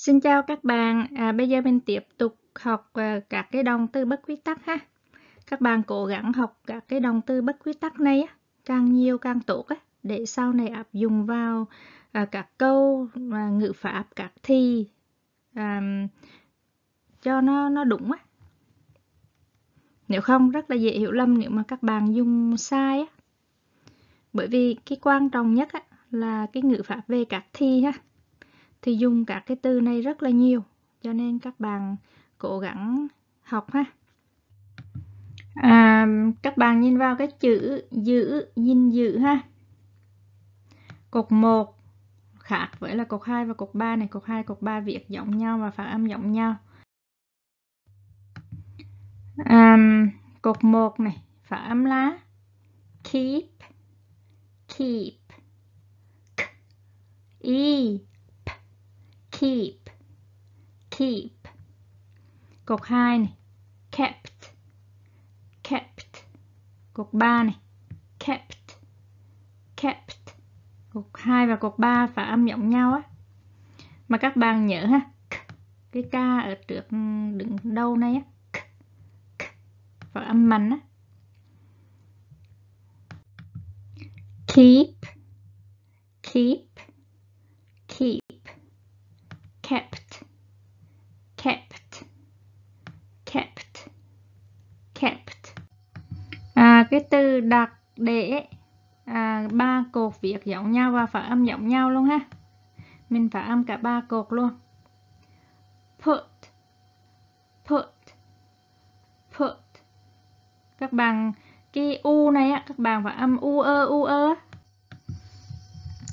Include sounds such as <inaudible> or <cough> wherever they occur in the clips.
Xin chào các bạn, à, bây giờ mình tiếp tục học à, các cái động từ bất quy tắc ha. Các bạn cố gắng học các cái động từ bất quy tắc này á, càng nhiều càng tốt á, để sau này áp dụng vào à, các câu à, ngữ pháp, các thi à, cho nó nó đúng á. Nếu không rất là dễ hiểu lầm nếu mà các bạn dùng sai á. Bởi vì cái quan trọng nhất á, là cái ngữ pháp về các thi ha thì dùng các cái từ này rất là nhiều cho nên các bạn cố gắng học ha à, các bạn nhìn vào cái chữ giữ nhìn giữ ha cột 1 khác với là cột 2 và cột 3 này cột 2 cột 3 viết giống nhau và phát âm giống nhau à, cột 1 này phát âm lá keep keep e keep keep cột 2 này kept kept cột 3 này kept kept cột 2 và cột 3 phải âm giọng nhau á mà các bạn nhớ ha cái ca ở trước ừ, đựng đâu này á và âm mạnh á keep cái từ đặt để à, ba cột viết giống nhau và phát âm giống nhau luôn ha mình phát âm cả ba cột luôn put put put các bạn cái u này á các bạn phải âm u ơ u ơ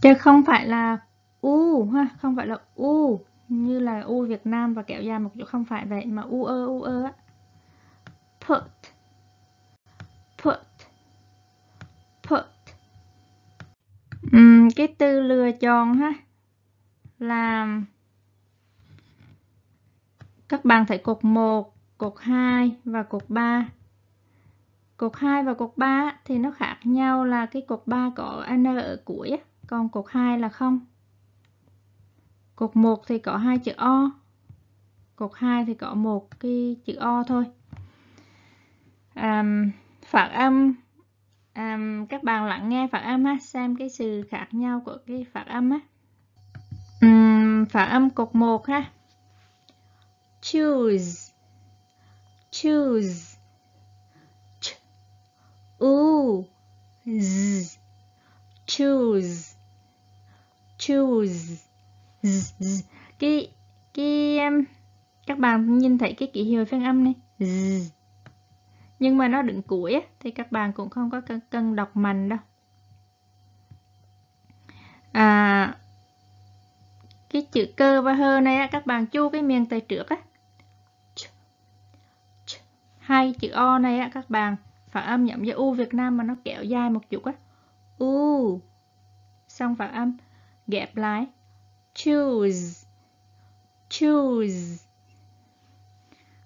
chứ không phải là u ha không phải là u như là u Việt Nam và kéo dài một chỗ không phải vậy mà u ơ u ơ á put Uhm, cái từ lựa chọn ha là các bạn thấy cột 1, cột 2 và cột 3. Cột 2 và cột 3 thì nó khác nhau là cái cột 3 có n ở cuối, còn cột 2 là không. Cột 1 thì có hai chữ O, cột 2 thì có một cái chữ O thôi. À, phát âm um, các bạn lắng nghe phát âm ha, xem cái sự khác nhau của cái phát âm á, Um, phát âm cột 1 ha. Choose. Choose. Ch u z. Choose. Choose. Z, z. Cái cái um, các bạn nhìn thấy cái ký hiệu phát âm này. Z nhưng mà nó đựng củi á, thì các bạn cũng không có cần, cần đọc mạnh đâu à, cái chữ cơ và hơ này á, các bạn chu cái miệng tay trước á hai chữ o này á, các bạn phát âm nhậm như u Việt Nam mà nó kéo dài một chút á u xong phát âm ghép lại choose choose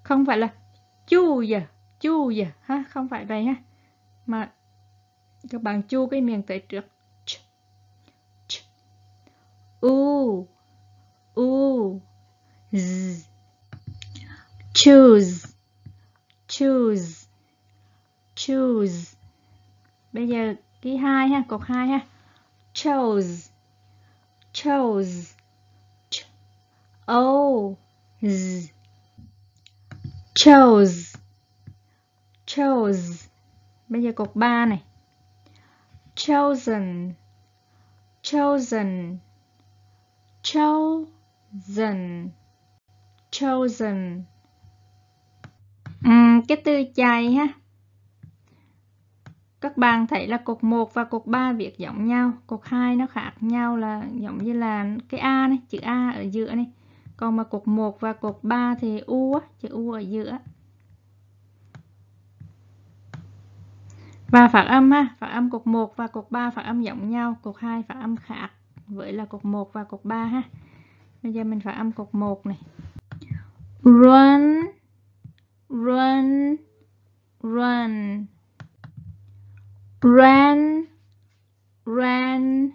không phải là choose chu gì ha không phải vậy ha mà các bạn chu cái miệng tới trước ch, ch. u u z choose choose choose bây giờ cái hai ha cột hai ha chose chose ch o z chose chose bây giờ cột 3 này chosen chosen chosen chosen uhm, cái từ chày ha các bạn thấy là cột 1 và cột 3 việc giống nhau cột 2 nó khác nhau là giống như là cái A này chữ A ở giữa này còn mà cột 1 và cột 3 thì U á, chữ U ở giữa Và phát âm ha, phát âm cột 1 và cột 3 phát âm giống nhau, cột 2 phát âm khác với là cột 1 và cột 3 ha. Bây giờ mình phát âm cột 1 này. Run run run ran ran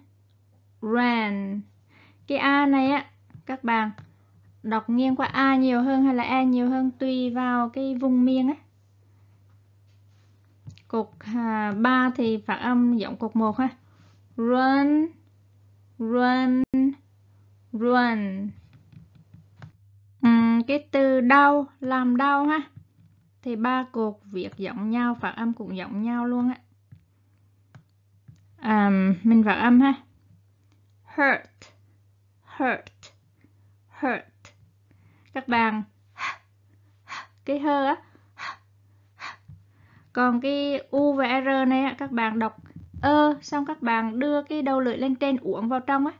ran. Cái a này á các bạn đọc nghiêng qua a nhiều hơn hay là e nhiều hơn tùy vào cái vùng miền á cột à, 3 thì phát âm giọng cột 1 ha run run run uhm, cái từ đau làm đau ha thì ba cột việc giọng nhau phát âm cũng giọng nhau luôn á à, mình phát âm ha hurt hurt hurt các bạn cái hơ á còn cái u và r này á, các bạn đọc ơ xong các bạn đưa cái đầu lưỡi lên trên uống vào trong á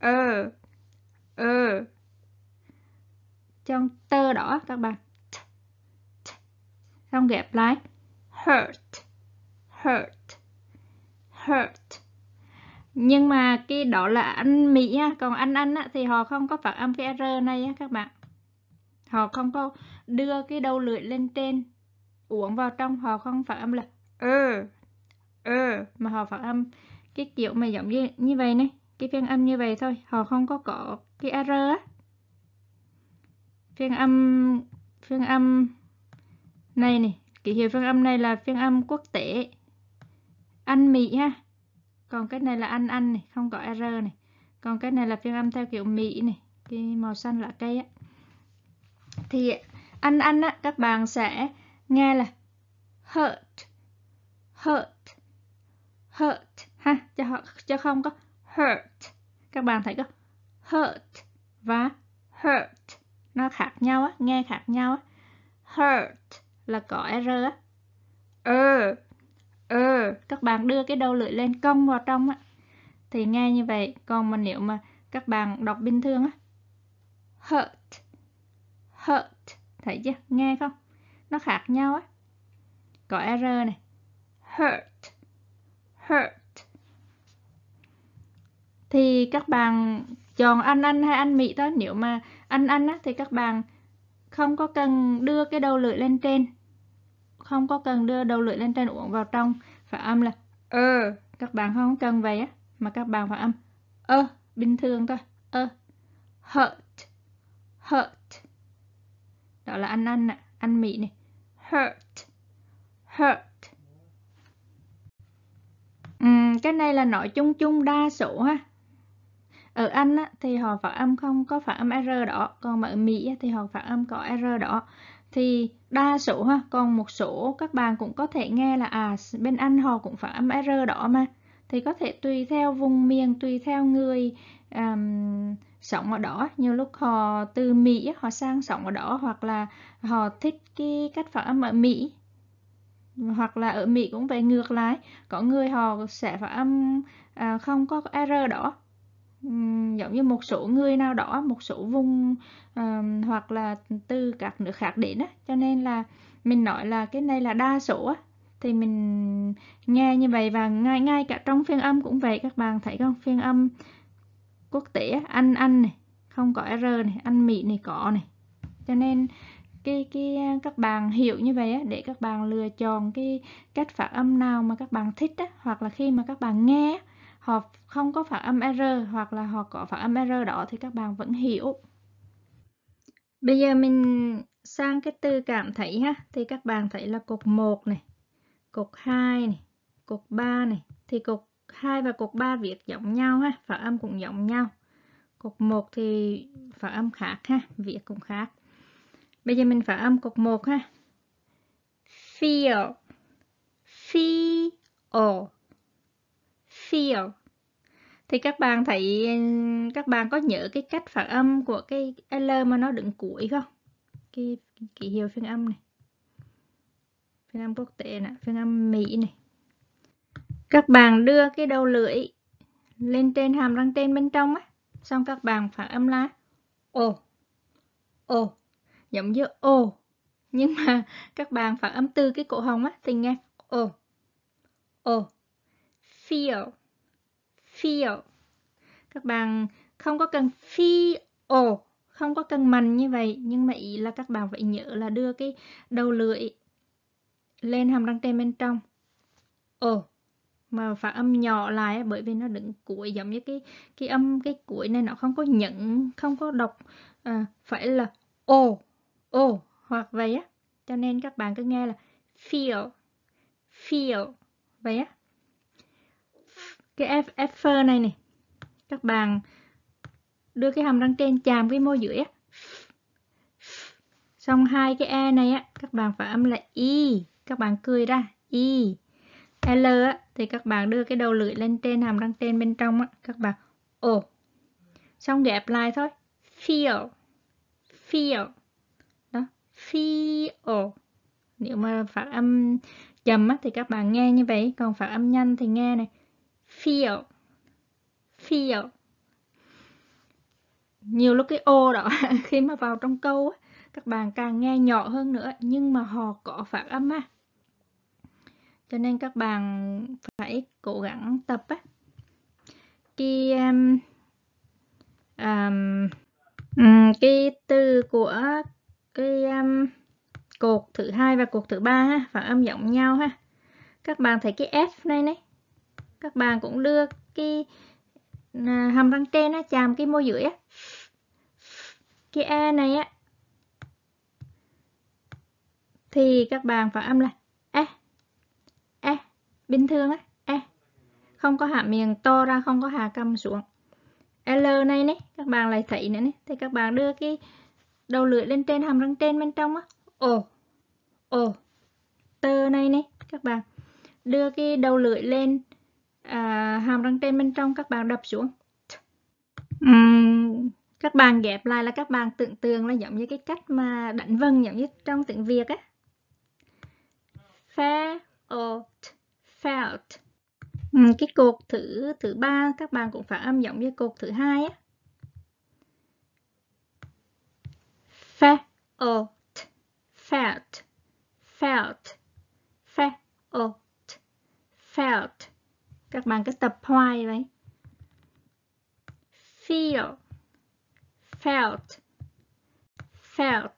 ơ ơ trong tơ đỏ các bạn xong ghép lại hurt hurt hurt nhưng mà cái đó là anh Mỹ á, còn anh Anh á, thì họ không có phát âm cái R này á các bạn. Họ không có đưa cái đầu lưỡi lên trên uống vào trong họ không phát âm là ơ ờ, ơ ờ, mà họ phát âm cái kiểu mà giống như, như vậy này cái phiên âm như vậy thôi họ không có có cái r á phiên âm phiên âm này này ký hiệu phiên âm này là phiên âm quốc tế anh mỹ ha còn cái này là anh anh này không có r này còn cái này là phiên âm theo kiểu mỹ này cái màu xanh lá cây á thì anh anh á các bạn sẽ nghe là hurt hurt hurt ha cho họ cho không có hurt các bạn thấy có hurt và hurt nó khác nhau á nghe khác nhau á hurt là có r á er er các bạn đưa cái đầu lưỡi lên cong vào trong á thì nghe như vậy còn mà nếu mà các bạn đọc bình thường á hurt hurt thấy chưa nghe không nó khác nhau á có r này hurt hurt thì các bạn chọn anh anh hay anh mỹ đó nếu mà anh anh á, thì các bạn không có cần đưa cái đầu lưỡi lên trên không có cần đưa đầu lưỡi lên trên uống vào trong phải âm là ơ các bạn không cần vậy á mà các bạn phải âm ơ bình thường thôi ơ hurt hurt đó là anh anh ạ à, anh mỹ này hurt hurt uhm, cái này là nội chung chung đa số ha ở Anh á, thì họ phát âm không có phát âm R đó còn mà ở Mỹ á, thì họ phát âm có R đó thì đa số ha còn một số các bạn cũng có thể nghe là à bên Anh họ cũng phát âm R đó mà thì có thể tùy theo vùng miền tùy theo người um, sống ở đó nhiều lúc họ từ Mỹ họ sang sống ở đó hoặc là họ thích cái cách phát âm ở Mỹ hoặc là ở Mỹ cũng về ngược lại có người họ sẽ phát âm à, không có R đó giống như một số người nào đó một số vùng um, hoặc là từ các nước khác đến á cho nên là mình nói là cái này là đa số á thì mình nghe như vậy và ngay ngay cả trong phiên âm cũng vậy các bạn thấy không phiên âm quốc tế anh anh này không có r này anh mỹ này có này cho nên cái cái các bạn hiểu như vậy á, để các bạn lựa chọn cái cách phát âm nào mà các bạn thích á, hoặc là khi mà các bạn nghe họ không có phát âm r hoặc là họ có phát âm r đó thì các bạn vẫn hiểu bây giờ mình sang cái từ cảm thấy ha thì các bạn thấy là cột 1 này cột 2 này cột 3 này thì cột 2 và cột 3 viết giống nhau ha, phát âm cũng giống nhau. Cột 1 thì phát âm khác ha, viết cũng khác. Bây giờ mình phát âm cột 1 ha. Feel. Feel. Feel. Thì các bạn thấy các bạn có nhớ cái cách phát âm của cái L mà nó đứng cuối không? Cái ký hiệu phiên âm này. Phiên âm quốc tế nè, phiên âm Mỹ này các bạn đưa cái đầu lưỡi lên trên hàm răng trên bên trong á xong các bạn phát âm là ô, ô, giống như ô, nhưng mà các bạn phát âm từ cái cổ họng á thì nghe ô, ô, feel feel các bạn không có cần feel không có cần mạnh như vậy nhưng mà ý là các bạn phải nhớ là đưa cái đầu lưỡi lên hàm răng trên bên trong ồ mà phát âm nhỏ lại bởi vì nó đứng cuối giống như cái cái âm cái cuối này nó không có nhận không có đọc à, phải là ô ô hoặc vậy á cho nên các bạn cứ nghe là feel feel vậy á cái f f này này các bạn đưa cái hàm răng trên chàm cái môi dưới á xong hai cái e này á các bạn phải âm là y các bạn cười ra y L á, thì các bạn đưa cái đầu lưỡi lên trên hàm răng trên bên trong á, các bạn ồ. Xong ghép lại thôi. Feel. Feel. Đó, feel. Nếu mà phát âm chậm á, thì các bạn nghe như vậy, còn phát âm nhanh thì nghe này. Feel. Feel. Nhiều lúc cái ô đó <laughs> khi mà vào trong câu á, các bạn càng nghe nhỏ hơn nữa nhưng mà họ có phát âm á. À cho nên các bạn phải cố gắng tập á cái um, um, um, cái từ của cái um, cột thứ hai và cột thứ ba ha phản âm giọng nhau ha các bạn thấy cái f này này các bạn cũng đưa cái à, hàm răng trên á chạm cái môi dưới á cái e này á thì các bạn phải âm là bình thường á e không có hạ miệng to ra không có hạ cầm xuống l này nè các bạn lại thấy nữa nè thì các bạn đưa cái đầu lưỡi lên trên hàm răng trên bên trong á ồ ồ tơ này nè các bạn đưa cái đầu lưỡi lên à, hàm răng trên bên trong các bạn đập xuống uhm, các bạn ghép lại là các bạn tưởng tượng là giống như cái cách mà đánh vần giống như trong tiếng việt á phe ột felt ừ, cái cột thứ thứ ba các bạn cũng phải âm giống như cột thứ hai á felt felt felt felt felt các bạn cứ tập hoài vậy feel felt felt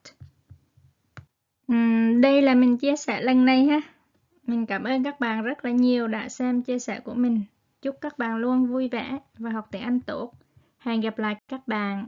uhm, đây là mình chia sẻ lần này ha mình cảm ơn các bạn rất là nhiều đã xem chia sẻ của mình. Chúc các bạn luôn vui vẻ và học tiếng Anh tốt. Hẹn gặp lại các bạn